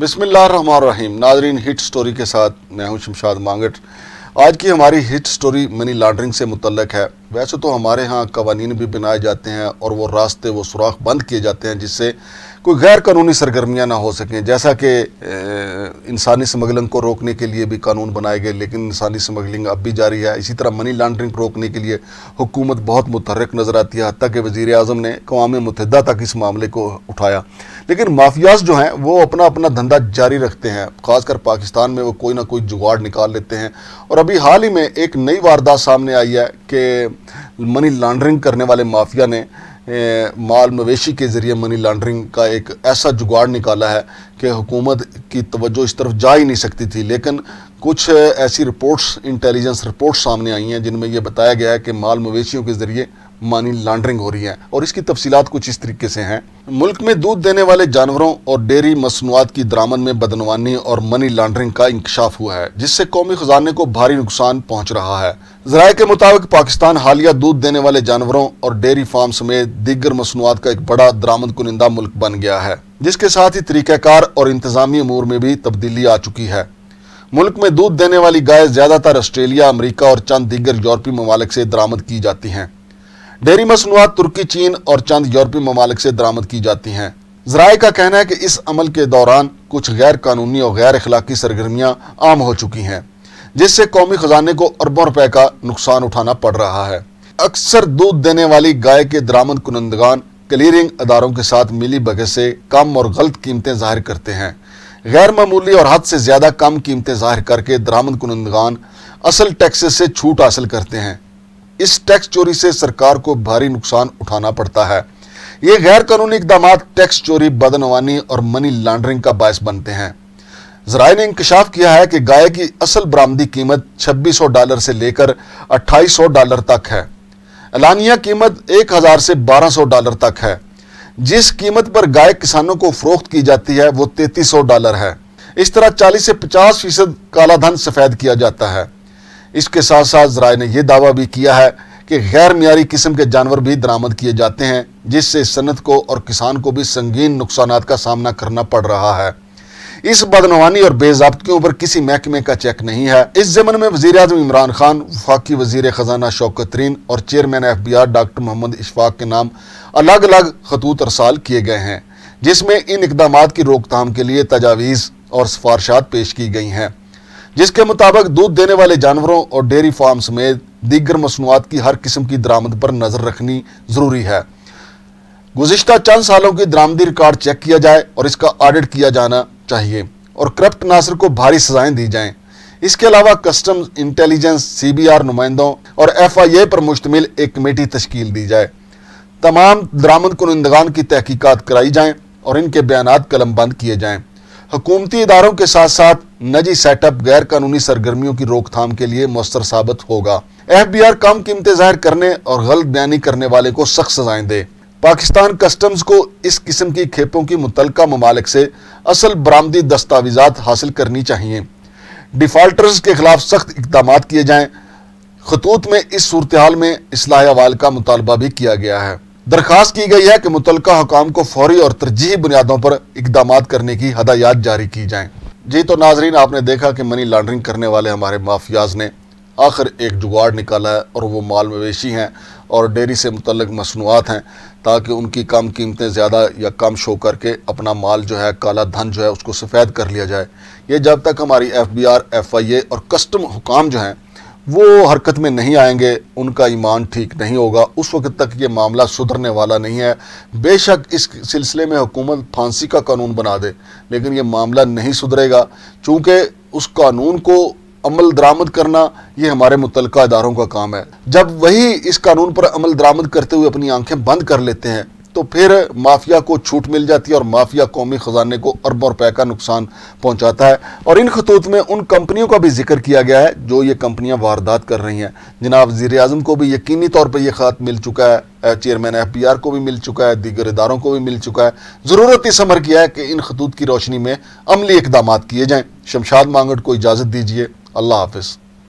रहीम नाजरीन hit story के साथ मैं हूं शमशाद मांगट आज की हमारी हिट स्टोरी मनी लॉन्ड्रिंग से मुतलक है वैसे तो हमारे यहाँ कवानीन भी बनाए जाते हैं और वो रास्ते वो सुराख बंद किए जाते हैं जिससे कोई गैर कानूनी सरगर्मियाँ ना हो सकें जैसा कि इंसानी स्मगलिंग को रोकने के लिए भी कानून बनाए गए लेकिन इंसानी स्मगलिंग अब भी जारी है इसी तरह मनी लॉन्ड्रिंग को रोकने के लिए हुकूमत बहुत मुतरक नज़र आती है हती कि वज़ी अजम ने अवा मुतहदा तक इस मामले को उठाया लेकिन माफियाज जो हैं वो अपना अपना धंधा जारी रखते हैं खासकर पाकिस्तान में वो कोई ना कोई जुगाड़ निकाल लेते हैं और अभी हाल ही में एक नई वारदात सामने आई है कि मनी लॉन्ड्रिंग करने वाले माफिया ने माल मवेशी के ज़रिए मनी लॉन्ड्रिंग का एक ऐसा जुगाड़ निकाला है कि हुकूमत की तवज्जो इस तरफ जा ही नहीं सकती थी लेकिन कुछ ऐसी रिपोर्ट्स इंटेलिजेंस रिपोर्ट्स सामने आई हैं जिनमें यह बताया गया है कि माल मवेशियों के ज़रिए मनी लॉन्ड्रिंग हो रही है और इसकी तफसी कुछ इस तरीके से हैं मुल्क में दूध देने वाले जानवरों और डेयरी मसनूआत की दरामद में बदनवानी और मनी लॉन्ड्रिंग का इंकशाफ हुआ है जिससे कौमी खजाने को भारी नुकसान पहुँच रहा है जराये के मुताबिक पाकिस्तान हालिया दूध देने वाले जानवरों और डेयरी फार्म समेत दीगर मसनूआत का एक बड़ा दरामद कुनिंदा मुल्क बन गया है जिसके साथ ही तरीक़ाकार और इंतजामी अमूर में भी तब्दीली आ चुकी है मुल्क में दूध देने वाली गाय ज़्यादातर ऑस्ट्रेलिया अमरीका और चंद दीगर यूरोपीय ममालिक से दरामद की जाती हैं डेयरी मसनूआत तुर्की चीन और चंद यूरोपीय ममालिक से दरामद की जाती हैं जराए का कहना है कि इस अमल के दौरान कुछ गैर कानूनी और गैर अखलाकी सरगर्मियाँ आम हो चुकी हैं जिससे कौमी खजाने को अरबों रुपए का नुकसान उठाना पड़ रहा है अक्सर दूध देने वाली गाय के दरामद कुनंदगान क्लियरिंग अदारों के साथ मिली बगत से कम और गलत कीमतें जाहिर करते हैं गैर मामूली और हद से ज़्यादा कम कीमतें जाहिर करके दरामद कुनंदगान असल टैक्सेस से छूट हासिल करते हैं इस टैक्स चोरी से सरकार को भारी नुकसान उठाना पड़ता है ये गैर कानूनी इकदाम टैक्स चोरी बदनवानी और मनी लॉन्ड्रिंग का बायस बनते हैं जराये ने इंकशाफ किया है कि गाय की असल बरामदी कीमत 2600 डॉलर से लेकर 2800 डॉलर तक है एलानिया कीमत 1000 से 1200 डॉलर तक है जिस कीमत पर गाय किसानों को फरोख्त की जाती है वो 3300 डॉलर है इस तरह 40 से 50 फीसद कालाधन सफ़ेद किया जाता है इसके साथ साथ जराए ने यह दावा भी किया है कि गैर मीरी किस्म के जानवर भी दरामद किए जाते हैं जिससे सनत को और किसान को भी संगीन नुकसान का सामना करना पड़ रहा है इस बदनवानी और बेजाबतियों पर किसी महकमे का चेक नहीं है इस जमन में वजी अजम इमरान खान वफाकी वजीर खजाना शौकतरीन और chairman F B R doctor Mohammad Ishfaq के नाम अलग अलग खतूत अरसाल किए गए हैं जिसमें इन इकदाम की रोकथाम के लिए तजावीज़ और सिफारशात पेश की गई हैं जिसके मुताबिक दूध देने वाले जानवरों और डेयरी फार्म समेत दीगर मसनूआत की हर किस्म की दरामद पर नज़र रखनी ज़रूरी है गुजशत चंद सालों की दरामदी रिकॉर्ड चेक किया जाए और इसका ऑडिट किया जाना चाहिए और करप्ट नासर को भारी सजाएं दी जाएं इसके अलावा custom intelligence C B R नुमाइंदों और एफ आई ए पर मुश्तमिल एक कमेटी तश्कील दी जाए तमाम दरामद कनंदगान की तहकीकत कराई जाएं और इनके बयान कलम बंद किए जाए हकूमती इदारों के साथ साथ नजी सेटअप गैर कानूनी सरगर्मियों की रोकथाम के लिए मुस्तर साबित होगा एफ बी आर कम कीमतें जाहिर करने और गलत बयानी करने वाले को सख्त सजाएं दे पाकिस्तान कस्टम्स को इस किस्म की खेपों की मुतलका ममालिक से असल बरामदी दस्तावेजा हासिल करनी चाहिए डिफाल्टर्स के खिलाफ सख्त इकदाम किए जाए खतूत में इस सूरत हाल में इसलाह अवाल का मुतालबा भी किया गया है दरखास्त की गई है कि मुतल हुकाम को फौरी और तरजीही बुनियादों पर इकदाम करने की हदायत जारी की जाए जी तो नाजरीन आपने देखा कि मनी लॉन्ड्रिंग करने वाले हमारे माफियाज ने आखिर एक जुगाड़ निकाला है और वो माल मवेशी हैं और डेयरी से मुतलक मसनूआत हैं ताकि उनकी कम कीमतें ज़्यादा या कम शो करके अपना माल जो है काला धन जो है उसको सफ़ेद कर लिया जाए ये जब तक हमारी F B R F I A और कस्टम हुकाम जो हैं वो हरकत में नहीं आएंगे उनका ईमान ठीक नहीं होगा उस वक्त तक ये मामला सुधरने वाला नहीं है बेशक इस सिलसिले में हुकूमत फांसी का कानून बना दे लेकिन ये मामला नहीं सुधरेगा चूँकि उस कानून को अमल दरामद करना ये हमारे मुतलका इदारों का काम है जब वही इस कानून पर अमल दरामद करते हुए अपनी आंखें बंद कर लेते हैं तो फिर माफिया को छूट मिल जाती है और माफिया कौमी खजाने को अरबों रुपए का नुकसान पहुंचाता है और इन खतूत में उन कंपनियों का भी जिक्र किया गया है जो ये कंपनियां वारदात कर रही हैं जनाब वजीर अजम को भी यकीनी तौर पर यह ख़त मिल चुका है चेयरमैन एफ बी आर को भी मिल चुका है दीगर इदारों को भी मिल चुका है ज़रूरत इस अमर किया है कि इन खतूत की रोशनी में अमली इकदाम किए जाएं शमशाद मांगड़ को इजाज़त दीजिए अल्लाह हाफिज़